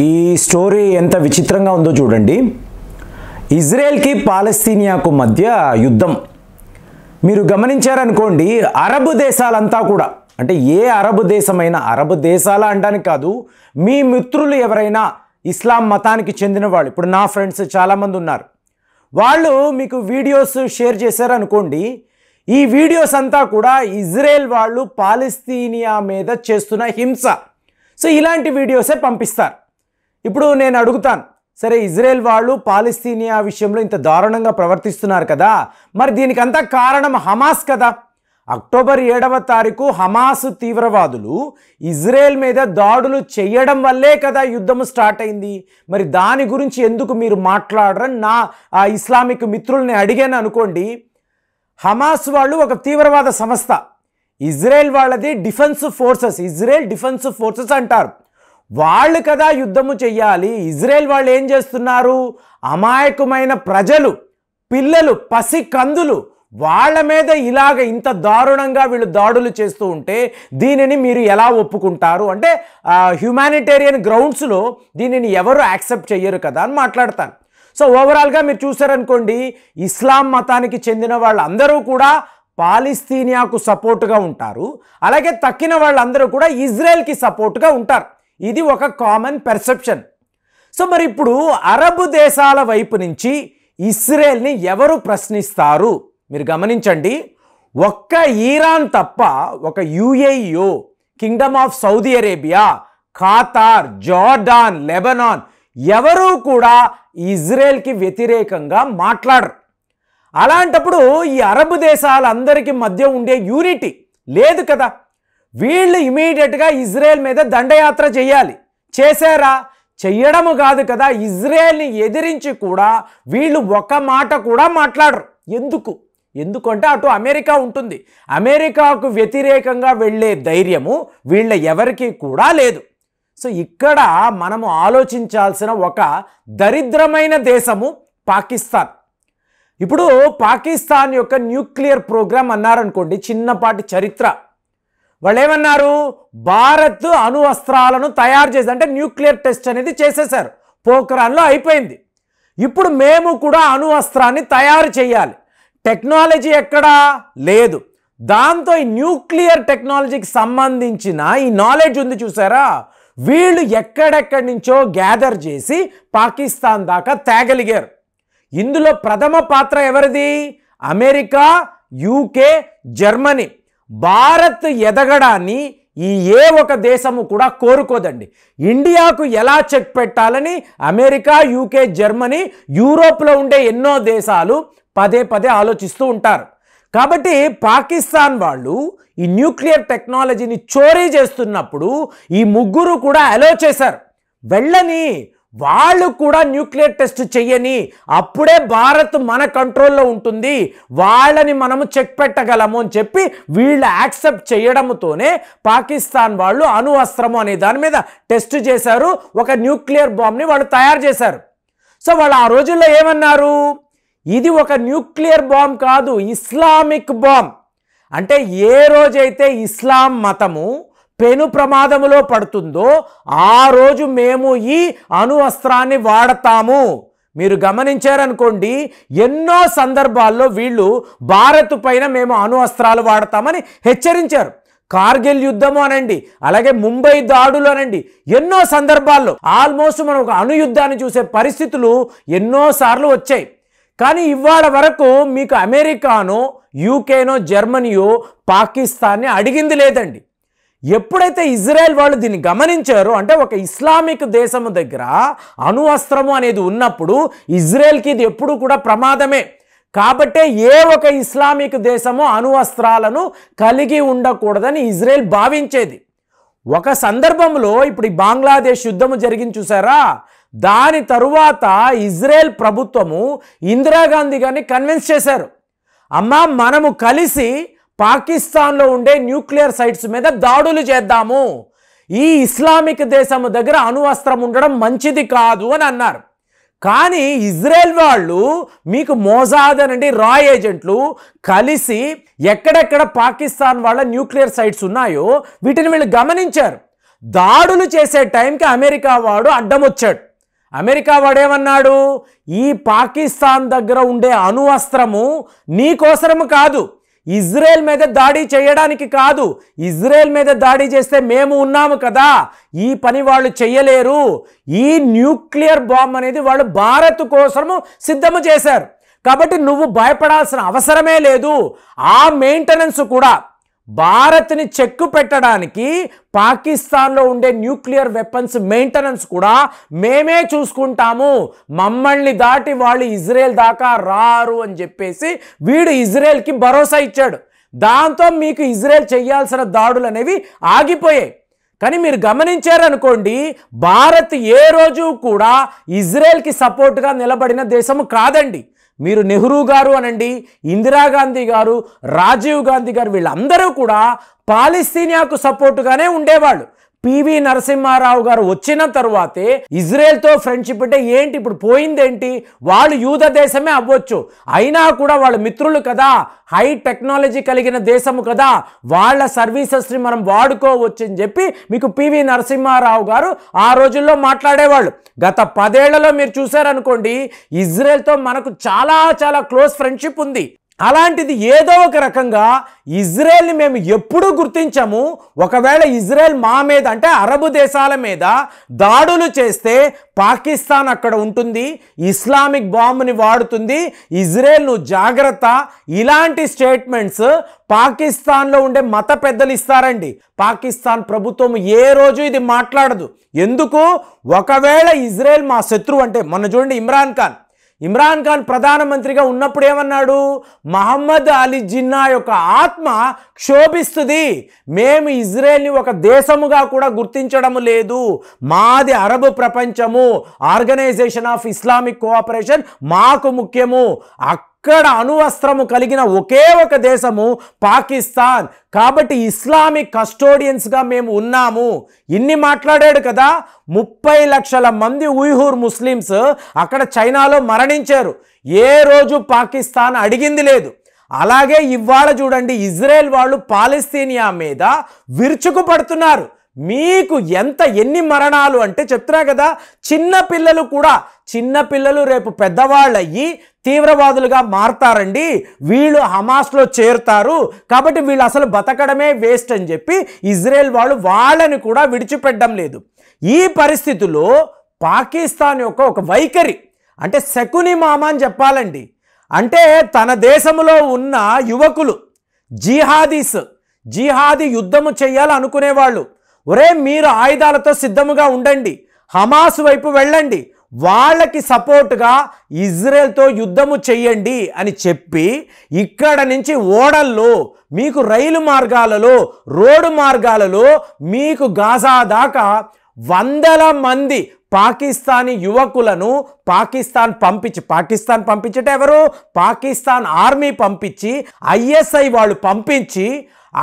ఈ స్టోరీ ఎంత విచిత్రంగా ఉందో చూడండి ఇజ్రాయెల్కి పాలస్తీనియాకు మధ్య యుద్ధం మీరు గమనించారనుకోండి అరబ్ దేశాలంతా కూడా అంటే ఏ అరబ్ దేశమైనా అరబ్ దేశాల అంటానికి కాదు మీ మిత్రులు ఎవరైనా ఇస్లాం మతానికి చెందిన వాళ్ళు ఇప్పుడు నా ఫ్రెండ్స్ చాలామంది ఉన్నారు వాళ్ళు మీకు వీడియోస్ షేర్ చేశారనుకోండి ఈ వీడియోస్ అంతా కూడా ఇజ్రాయెల్ వాళ్ళు పాలస్తీనియా మీద చేస్తున్న హింస సో ఇలాంటి వీడియోసే పంపిస్తారు ఇప్పుడు నేను అడుగుతాను సరే ఇజ్రాయెల్ వాళ్ళు పాలిస్తీనియా విషయంలో ఇంత దారుణంగా ప్రవర్తిస్తున్నారు కదా మరి దీనికంతా కారణం హమాస్ కదా అక్టోబర్ ఏడవ తారీఖు హమాస్ తీవ్రవాదులు ఇజ్రాయెల్ మీద దాడులు చేయడం వల్లే కదా యుద్ధం స్టార్ట్ అయింది మరి దాని గురించి ఎందుకు మీరు మాట్లాడరని నా ఆ ఇస్లామిక్ మిత్రుల్ని అడిగాను అనుకోండి హమాస్ వాళ్ళు ఒక తీవ్రవాద సంస్థ ఇజ్రాయెల్ వాళ్ళది defence forces Israel defence forces అంటారు వాళ్ళు కదా యుద్ధము చెయ్యాలి ఇజ్రాయెల్ వాళ్ళు ఏం చేస్తున్నారు అమాయకమైన ప్రజలు పిల్లలు పసి కందులు వాళ్ళ మీద ఇలాగ ఇంత దారుణంగా వీళ్ళు దాడులు చేస్తూ ఉంటే దీనిని మీరు ఎలా ఒప్పుకుంటారు అంటే హ్యుమానిటేరియన్ గ్రౌండ్స్లో దీనిని ఎవరు యాక్సెప్ట్ చెయ్యరు కదా అని మాట్లాడతాను సో ఓవరాల్గా మీరు చూసారనుకోండి ఇస్లాం మతానికి చెందిన వాళ్ళందరూ కూడా పాలిస్తీనియాకు సపోర్ట్గా ఉంటారు అలాగే తక్కిన వాళ్ళందరూ కూడా ఇజ్రాయెల్కి సపోర్ట్గా ఉంటారు ఇది ఒక కామన్ పెర్సెప్షన్ సో మరి ఇప్పుడు అరబ్ దేశాల వైపు నుంచి ఇస్రేల్ని ఎవరు ప్రశ్నిస్తారు మీరు గమనించండి ఒక్క ఈరాన్ తప్ప ఒక యుఏఈఓ kingdom of Saudi Arabia Qatar Jordan Lebanon ఎవరూ కూడా ఇజ్రాయెల్కి వ్యతిరేకంగా మాట్లాడరు అలాంటప్పుడు ఈ అరబ్ దేశాలందరికీ మధ్య ఉండే యూనిటీ లేదు కదా వీళ్ళు ఇమీడియట్గా ఇజ్రాయెల్ మీద దండయాత్ర చేయాలి చేశారా చెయ్యడము కాదు కదా ఇజ్రాయెల్ని ఎదిరించి కూడా వీళ్ళు ఒక మాట కూడా మాట్లాడరు ఎందుకు ఎందుకంటే అటు అమెరికా ఉంటుంది అమెరికాకు వ్యతిరేకంగా వెళ్ళే ధైర్యము వీళ్ళ ఎవరికీ కూడా లేదు సో ఇక్కడ మనము ఆలోచించాల్సిన ఒక దరిద్రమైన దేశము పాకిస్తాన్ ఇప్పుడు పాకిస్తాన్ యొక్క న్యూక్లియర్ ప్రోగ్రామ్ అన్నారనుకోండి చిన్నపాటి చరిత్ర వాళ్ళు ఏమన్నారు భారత్ అణువస్త్రాలను తయారు చేసి అంటే న్యూక్లియర్ టెస్ట్ అనేది చేసేశారు పోఖరాన్లో అయిపోయింది ఇప్పుడు మేము కూడా అణు అస్త్రాన్ని తయారు చేయాలి టెక్నాలజీ ఎక్కడా లేదు దాంతో ఈ న్యూక్లియర్ టెక్నాలజీకి సంబంధించిన ఈ నాలెడ్జ్ ఉంది చూసారా వీళ్ళు ఎక్కడెక్కడి నుంచో గ్యాదర్ చేసి పాకిస్తాన్ దాకా తేగలిగారు ఇందులో ప్రథమ పాత్ర ఎవరిది అమెరికా యూకే జర్మనీ భారత్ ఎదగడాన్ని ఈ ఏ ఒక దేశము కూడా కోరుకోదండి ఇండియాకు ఎలా చెక్ పెట్టాలని అమెరికా యూకే జర్మనీ యూరోప్లో ఉండే ఎన్నో దేశాలు పదే పదే ఆలోచిస్తూ ఉంటారు కాబట్టి పాకిస్తాన్ వాళ్ళు ఈ న్యూక్లియర్ టెక్నాలజీని చోరీ చేస్తున్నప్పుడు ఈ ముగ్గురు కూడా అలో చేశారు వెళ్ళని వాళ్ళు కూడా న్యూక్లియర్ టెస్ట్ చెయ్యని అప్పుడే భారత్ మన కంట్రోల్లో ఉంటుంది వాళ్ళని మనము చెక్ పెట్టగలము అని చెప్పి వీళ్ళు యాక్సెప్ట్ చేయడంతోనే పాకిస్తాన్ వాళ్ళు అణు అస్త్రము అనే దాని మీద టెస్ట్ చేశారు ఒక న్యూక్లియర్ బాంబ్ని వాళ్ళు తయారు చేశారు సో వాళ్ళు ఆ రోజుల్లో ఏమన్నారు ఇది ఒక న్యూక్లియర్ బాంబ్ కాదు ఇస్లామిక్ బాంబ్ అంటే ఏ రోజైతే ఇస్లాం మతము పెను ప్రమాదములో పడుతుందో ఆ రోజు మేము ఈ అణువస్త్రాన్ని వాడతాము మీరు గమనించారనుకోండి ఎన్నో సందర్భాల్లో వీళ్ళు భారత్ పైన మేము అణువస్త్రాలు వాడతామని హెచ్చరించారు కార్గిల్ యుద్ధము అనండి అలాగే ముంబై దాడులు అనండి ఎన్నో సందర్భాల్లో ఆల్మోస్ట్ మనం ఒక యుద్ధాన్ని చూసే పరిస్థితులు ఎన్నోసార్లు వచ్చాయి కానీ ఇవాళ వరకు మీకు అమెరికానో యూకేనో జర్మనీయో పాకిస్తాన్ని అడిగింది లేదండి ఎప్పుడైతే ఇజ్రాయెల్ వాళ్ళు దీన్ని గమనించారో అంటే ఒక ఇస్లామిక్ దేశము దగ్గర అణువస్త్రము అనేది ఉన్నప్పుడు ఇజ్రాయెల్కి ఇది ఎప్పుడూ కూడా ప్రమాదమే కాబట్టే ఏ ఒక ఇస్లామిక్ దేశము అణువస్త్రాలను కలిగి ఉండకూడదని ఇజ్రాయెల్ భావించేది ఒక సందర్భంలో ఇప్పుడు ఈ బంగ్లాదేశ్ యుద్ధము జరిగింది చూసారా దాని తరువాత ఇజ్రాయెల్ ప్రభుత్వము ఇందిరాగాంధీ గారిని కన్విన్స్ చేశారు అమ్మా మనము కలిసి పాకిస్తాన్లో ఉండే న్యూక్లియర్ సైట్స్ మీద దాడులు చేద్దాము ఈ ఇస్లామిక్ దేశం దగ్గర అణువస్త్రం ఉండడం మంచిది కాదు అని అన్నారు కానీ ఇజ్రాయెల్ వాళ్ళు మీకు మోజాద్ అనండి రా ఏజెంట్లు కలిసి ఎక్కడెక్కడ పాకిస్తాన్ వాళ్ళ న్యూక్లియర్ సైట్స్ ఉన్నాయో వీటిని వీళ్ళు గమనించారు దాడులు చేసే టైంకి అమెరికా వాడు అడ్డమొచ్చాడు అమెరికా వాడేమన్నాడు ఈ పాకిస్తాన్ దగ్గర ఉండే అణువస్త్రము నీకోసరము కాదు ఇజ్రాయెల్ మీద దాడి చేయడానికి కాదు ఇజ్రాయెల్ మీద దాడి చేస్తే మేము ఉన్నాము కదా ఈ పని వాళ్ళు చేయలేరు ఈ న్యూక్లియర్ బాంబ్ అనేది వాళ్ళు భారత్ కోసము సిద్ధము చేశారు కాబట్టి నువ్వు భయపడాల్సిన అవసరమే లేదు ఆ మెయింటెనెన్స్ కూడా భారత్ని చెక్కు పెట్టడానికి పాకిస్తాన్లో ఉండే న్యూక్లియర్ వెపన్స్ మెయింటెనెన్స్ కూడా మేమే చూసుకుంటాము మమ్మల్ని దాటి వాళ్ళు ఇజ్రాయెల్ దాకా రారు అని చెప్పేసి వీడు ఇజ్రాయెల్కి భరోసా ఇచ్చాడు దాంతో మీకు ఇజ్రాయెల్ చేయాల్సిన దాడులు అనేవి ఆగిపోయాయి కానీ మీరు గమనించారనుకోండి భారత్ ఏ రోజు కూడా ఇజ్రాయెల్కి సపోర్ట్గా నిలబడిన దేశము కాదండి మీరు నెహ్రూ గారు అనండి ఇందిరాగాంధీ గారు రాజీవ్ గాంధీ గారు వీళ్ళందరూ కూడా పాలిస్తీనియాకు సపోర్టుగానే ఉండేవాళ్ళు పివి నరసింహారావు గారు వచ్చిన తర్వాతే ఇజ్రాయెల్తో ఫ్రెండ్షిప్ అంటే ఏంటి ఇప్పుడు పోయిందేంటి వాళ్ళు యూద దేశమే అవ్వచ్చు అయినా కూడా వాళ్ళ మిత్రులు కదా హై టెక్నాలజీ కలిగిన దేశము కదా వాళ్ళ సర్వీసెస్ని మనం వాడుకోవచ్చు అని చెప్పి మీకు పివి నరసింహారావు గారు ఆ రోజుల్లో మాట్లాడేవాళ్ళు గత పదేళ్లలో మీరు చూసారనుకోండి ఇజ్రాయెల్తో మనకు చాలా చాలా క్లోజ్ ఫ్రెండ్షిప్ ఉంది అలాంటిది ఏదో ఒక రకంగా ఇజ్రాయెల్ని మేము ఎప్పుడూ గుర్తించము ఒకవేళ ఇజ్రాయెల్ మా మీద అంటే అరబు దేశాల మీద దాడులు చేస్తే పాకిస్తాన్ అక్కడ ఉంటుంది ఇస్లామిక్ బాంబుని వాడుతుంది ఇజ్రాయెల్ నువ్వు జాగ్రత్త ఇలాంటి స్టేట్మెంట్స్ పాకిస్తాన్లో ఉండే మత పెద్దలు ఇస్తారండి పాకిస్తాన్ ప్రభుత్వం ఏ రోజు ఇది మాట్లాడదు ఎందుకు ఒకవేళ ఇజ్రాయెల్ మా శత్రువు అంటే మొన్న చూడండి ఇమ్రాన్ ఖాన్ ఇమ్రాన్ ఖాన్ ప్రధానమంత్రిగా ఉన్నప్పుడు ఏమన్నాడు మహమ్మద్ అలీ జిన్నా యొక్క ఆత్మ క్షోభిస్తుంది మేము ఇజ్రాయెల్ని ఒక దేశముగా కూడా గుర్తించడం లేదు మాది అరబ్ ప్రపంచము ఆర్గనైజేషన్ ఆఫ్ ఇస్లామిక్ కోఆపరేషన్ మాకు ముఖ్యము అక్కడ అణువస్త్రము కలిగిన ఒకే ఒక దేశము పాకిస్తాన్ కాబట్టి ఇస్లామిక్ కస్టోడియన్స్గా మేము ఉన్నాము ఇన్ని మాట్లాడాడు కదా ముప్పై లక్షల మంది ఉయ్హూర్ ముస్లిమ్స్ అక్కడ చైనాలో మరణించారు ఏ రోజు పాకిస్తాన్ అడిగింది లేదు అలాగే ఇవాళ చూడండి ఇజ్రాయెల్ వాళ్ళు పాలస్తీనియా మీద విరుచుకుపడుతున్నారు మీకు ఎంత ఎన్ని మరణాలు అంటే చెప్తున్నా కదా చిన్న పిల్లలు కూడా చిన్న పిల్లలు రేపు పెద్దవాళ్ళు అయ్యి తీవ్రవాదులుగా మారతారండి వీళ్ళు హమాస్లో చేరుతారు కాబట్టి వీళ్ళు అసలు బతకడమే వేస్ట్ అని చెప్పి ఇజ్రాయెల్ వాళ్ళు వాళ్ళని కూడా విడిచిపెట్టడం లేదు ఈ పరిస్థితుల్లో పాకిస్తాన్ యొక్క ఒక వైఖరి అంటే శకుని మామ అని చెప్పాలండి అంటే తన దేశంలో ఉన్న యువకులు జిహాదీస్ జిహాది యుద్ధము చేయాలనుకునేవాళ్ళు ఒరే మీరు ఆయుధాలతో సిద్ధముగా ఉండండి హమాస్ వైపు వెళ్ళండి వాళ్ళకి సపోర్ట్గా ఇజ్రాయెల్తో యుద్ధము చెయ్యండి అని చెప్పి ఇక్కడ నుంచి ఓడల్లో మీకు రైలు మార్గాలలో రోడ్డు మార్గాలలో మీకు గాజా దాకా వందల మంది పాకిస్తానీ యువకులను పాకిస్తాన్ పంపించి పాకిస్తాన్ పంపించట ఎవరు పాకిస్తాన్ ఆర్మీ పంపించి ఐఎస్ఐ వాళ్ళు పంపించి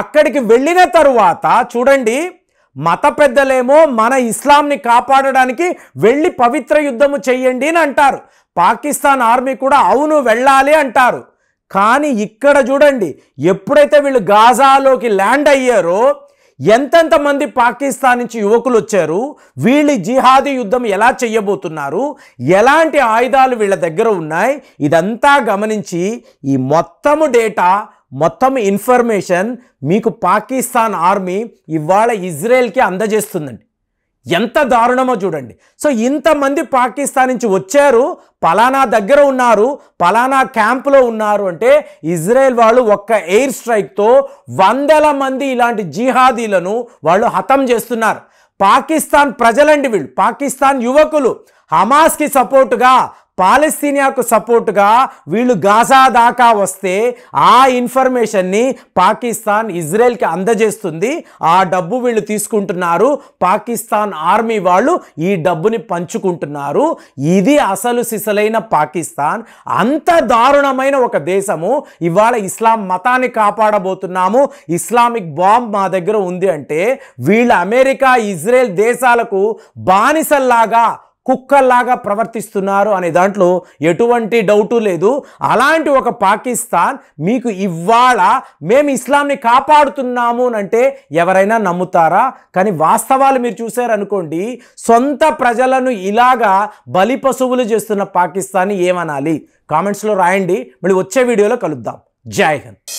అక్కడికి వెళ్ళిన తరువాత చూడండి మత పెద్దలేమో మన ఇస్లాంని కాపాడడానికి వెళ్ళి పవిత్ర యుద్ధము చెయ్యండి అని అంటారు పాకిస్తాన్ ఆర్మీ కూడా అవును వెళ్ళాలి అంటారు కానీ ఇక్కడ చూడండి ఎప్పుడైతే వీళ్ళు గాజాలోకి ల్యాండ్ అయ్యారో ఎంతెంతమంది పాకిస్తాన్ నుంచి యువకులు వచ్చారు వీళ్ళు జిహాదీ యుద్ధం ఎలా చేయబోతున్నారు ఎలాంటి ఆయుధాలు వీళ్ళ దగ్గర ఉన్నాయి ఇదంతా గమనించి ఈ మొత్తము డేటా మొత్తం ఇన్ఫర్మేషన్ మీకు పాకిస్తాన్ ఆర్మీ ఇవాళ ఇజ్రాయెల్కి అందజేస్తుందండి ఎంత దారుణమో చూడండి సో ఇంతమంది పాకిస్తాన్ నుంచి వచ్చారు పలానా దగ్గర ఉన్నారు పలానా క్యాంప్లో ఉన్నారు అంటే ఇజ్రాయెల్ వాళ్ళు ఒక్క ఎయిర్ స్ట్రైక్తో వందల మంది ఇలాంటి జిహాదీలను వాళ్ళు హతం చేస్తున్నారు పాకిస్తాన్ ప్రజలండి వీళ్ళు పాకిస్తాన్ యువకులు హమాస్కి సపోర్టుగా పాలస్తీనియాకు సపోర్టుగా వీళ్ళు గాజా దాకా వస్తే ఆ ఇన్ఫర్మేషన్ని పాకిస్తాన్ ఇజ్రాయెల్కి అందజేస్తుంది ఆ డబ్బు వీళ్ళు తీసుకుంటున్నారు పాకిస్తాన్ ఆర్మీ వాళ్ళు ఈ డబ్బుని పంచుకుంటున్నారు ఇది అసలు సిసలైన పాకిస్తాన్ అంత దారుణమైన ఒక దేశము ఇవాళ ఇస్లాం మతాన్ని కాపాడబోతున్నాము ఇస్లామిక్ బాంబ్ మా దగ్గర ఉంది అంటే వీళ్ళ అమెరికా ఇజ్రాయెల్ దేశాలకు బానిసల్లాగా కుక్కల్లాగా ప్రవర్తిస్తున్నారు అనే దాంట్లో ఎటువంటి డౌటు లేదు అలాంటి ఒక పాకిస్తాన్ మీకు ఇవాళ మేము ఇస్లాంని కాపాడుతున్నాము అని అంటే ఎవరైనా నమ్ముతారా కానీ వాస్తవాలు మీరు చూసారనుకోండి సొంత ప్రజలను ఇలాగా బలి పశువులు చేస్తున్న పాకిస్తాన్ని ఏమనాలి కామెంట్స్లో రాయండి మళ్ళీ వచ్చే వీడియోలో కలుద్దాం జై హింద్